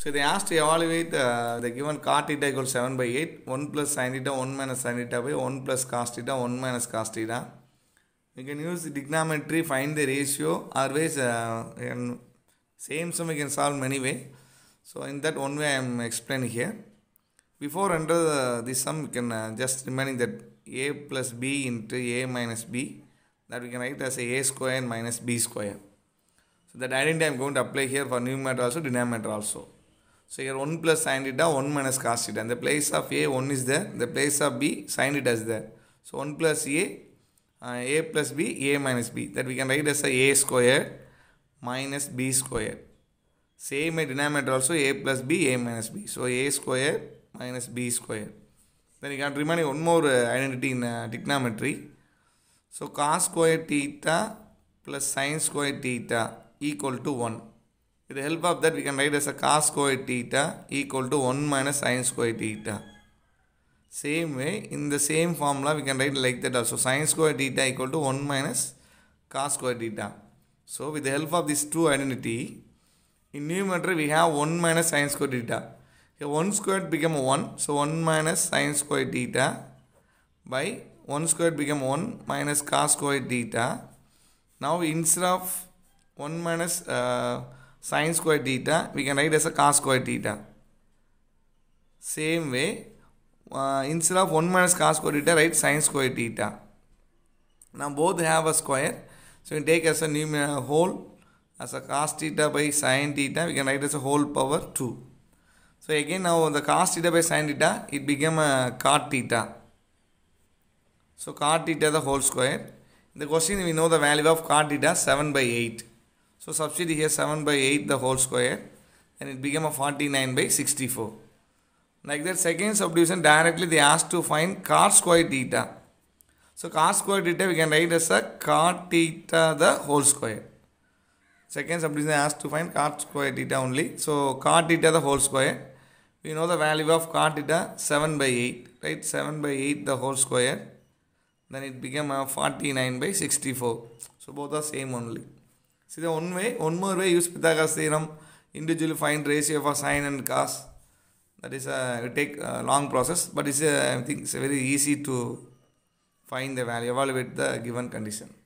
So they asked to evaluate uh, the given cot theta equals 7 by 8, 1 plus sin theta, 1 minus sin theta by 1 plus cos theta, 1 minus cos theta. You can use the trigonometry, find the ratio, always uh, and same sum we can solve many way. So in that one way I am explaining here. Before under the, sum we can uh, just remaining that a plus b into a minus b that we can write as a, a square and minus b square. So that identity I am going to apply here for numerator also denominator also. So here 1 plus sine theta, 1 minus cos theta. And the place of A, 1 is there. The place of B, sine theta is there. So 1 plus A, uh, A plus B, A minus B. That we can write as a A square minus B square. Same denominator also A plus B, A minus B. So A square minus B square. Then you can remember one more uh, identity in uh, trigonometry. So cos square theta plus sine square theta equal to 1. With the help of that, we can write as a cos square theta equal to 1 minus sine square theta. Same way, in the same formula, we can write like that also. Sine square theta equal to 1 minus cos square theta. So, with the help of these two identity, in numerator, we have 1 minus sine square theta. Here 1 squared become 1. So, 1 minus sine square theta by 1 squared become 1 minus cos square theta. Now, instead of 1 minus... Uh, sin square theta, we can write as a cos square theta. Same way, uh, instead of 1 minus cos square theta, write sin square theta. Now both have a square, so we take as a numerator whole, as a cos theta by sin theta, we can write as a whole power 2. So again now the cos theta by sin theta, it became a cot theta. So cot theta the whole square. In the question we know the value of cot theta 7 by 8. So subsidy here 7 by 8 the whole square and it became a 49 by 64. Like that second subdivision directly they asked to find car square theta. So car square theta we can write as a cot theta the whole square. Second subdivision asked to find cot square theta only. So cot theta the whole square. We know the value of cot theta 7 by 8. Right 7 by 8 the whole square. Then it became a 49 by 64. So both are same only. See the one way, one more way, use Pythagoras theorem, individually find ratio for sine and cos. That is a uh, take a long process, but it's a, uh, I think it's very easy to find the value, evaluate the given condition.